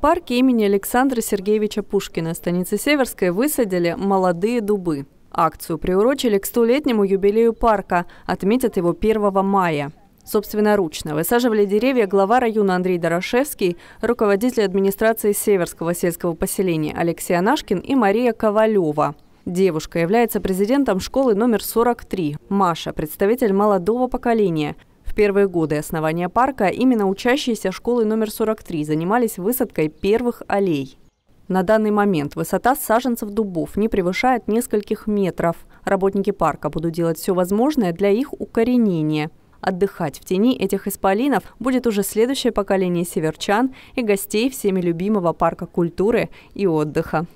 парке имени Александра Сергеевича Пушкина станицы Северской высадили молодые дубы. Акцию приурочили к столетнему юбилею парка, отметят его 1 мая. Собственноручно высаживали деревья глава района Андрей Дорошевский, руководитель администрации Северского сельского поселения Алексей Анашкин и Мария Ковалева. Девушка является президентом школы номер 43. Маша – представитель молодого поколения. В первые годы основания парка именно учащиеся школы номер 43 занимались высадкой первых аллей. На данный момент высота саженцев дубов не превышает нескольких метров. Работники парка будут делать все возможное для их укоренения. Отдыхать в тени этих исполинов будет уже следующее поколение северчан и гостей всеми любимого парка культуры и отдыха.